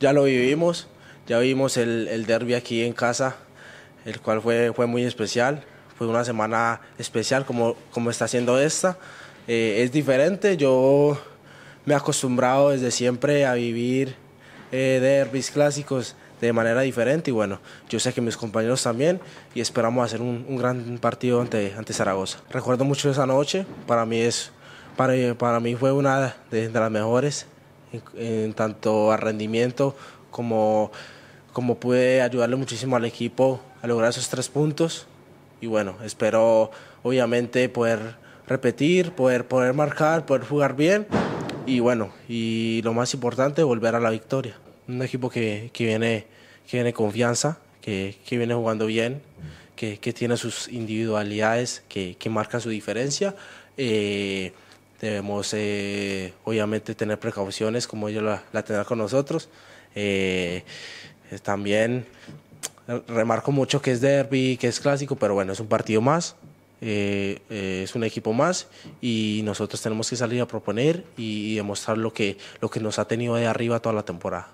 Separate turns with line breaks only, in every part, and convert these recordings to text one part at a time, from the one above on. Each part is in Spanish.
ya lo vivimos, ya vivimos el, el derby aquí en casa, el cual fue, fue muy especial, fue una semana especial como, como está siendo esta. Eh, es diferente, yo me he acostumbrado desde siempre a vivir eh, derbis clásicos de manera diferente y bueno, yo sé que mis compañeros también y esperamos hacer un, gran partido ante, ante Zaragoza. Recuerdo mucho esa noche, para mí, es, para, mí fue una de las mejores en, tanto a rendimiento como, como pude ayudarle muchísimo al equipo a lograr esos tres puntos. Y bueno, espero obviamente poder repetir, poder, poder marcar, poder jugar bien y bueno, y lo más importante, volver a la victoria. Un equipo que, que viene, que viene confianza, que, que viene jugando bien, que, que, tiene sus individualidades, que, que marcan su diferencia. Eh, debemos eh, obviamente tener precauciones como ellos la, tendrán con nosotros. Eh, también eh, remarco mucho que es derby, que es clásico, pero bueno, es un partido más, es un equipo más y nosotros tenemos que salir a proponer y, demostrar lo que, lo que nos ha tenido de arriba toda la temporada.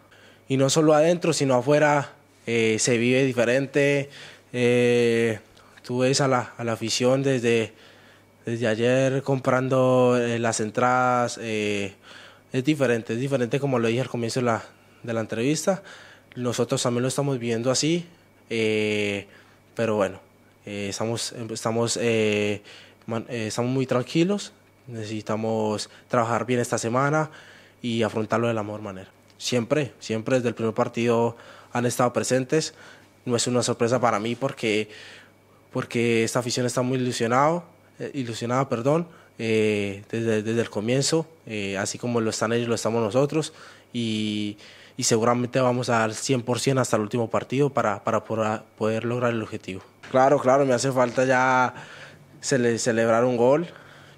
Y no solo adentro, sino afuera, se vive diferente. tú ves a la afición desde, desde ayer comprando eh, las entradas. Eh, es diferente, es diferente como lo dije al comienzo de la, entrevista. Nosotros también lo estamos viendo así, eh, pero bueno, estamos, em, estamos, estamos muy tranquilos, necesitamos trabajar bien esta semana y afrontarlo de la mejor manera. Siempre, siempre desde el primer partido han estado presentes. No es una sorpresa para mí porque, porque esta afición está muy ilusionado eh, ilusionada, perdón, eh, desde, desde, el comienzo, eh, así como lo están ellos, lo estamos nosotros y, seguramente vamos al 100% hasta el último partido para, para poder, lograr el objetivo. Claro, claro, me hace falta ya celebrar un gol,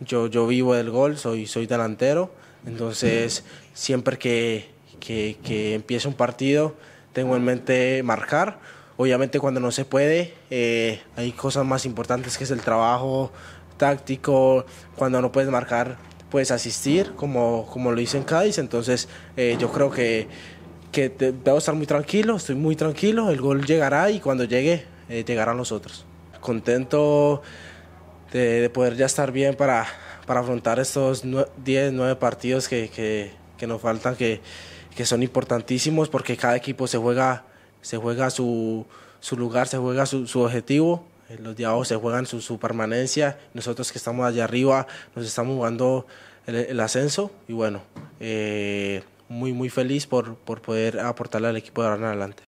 yo, yo vivo del gol, soy, soy delantero, entonces siempre que, que, que un partido tengo en mente marcar Obviamente cuando no se puede, eh, hay cosas más importantes que es el trabajo táctico, cuando no puedes marcar, puedes asistir, como, como lo hice en Cádiz. Entonces eh, yo creo que, que debo estar muy tranquilo, estoy muy tranquilo, el gol llegará y cuando llegue, eh, llegarán los otros. Contento de, poder ya estar bien para, afrontar estos 10, 9 partidos que, nos faltan, que, que son importantísimos porque cada equipo se juega se juega su, su lugar, se juega su, su objetivo. Eh, los de se juegan su, permanencia. Nosotros que estamos allá arriba nos estamos jugando el, ascenso. Y bueno, eh, muy, muy feliz por, por poder aportarle al equipo de ahora en adelante.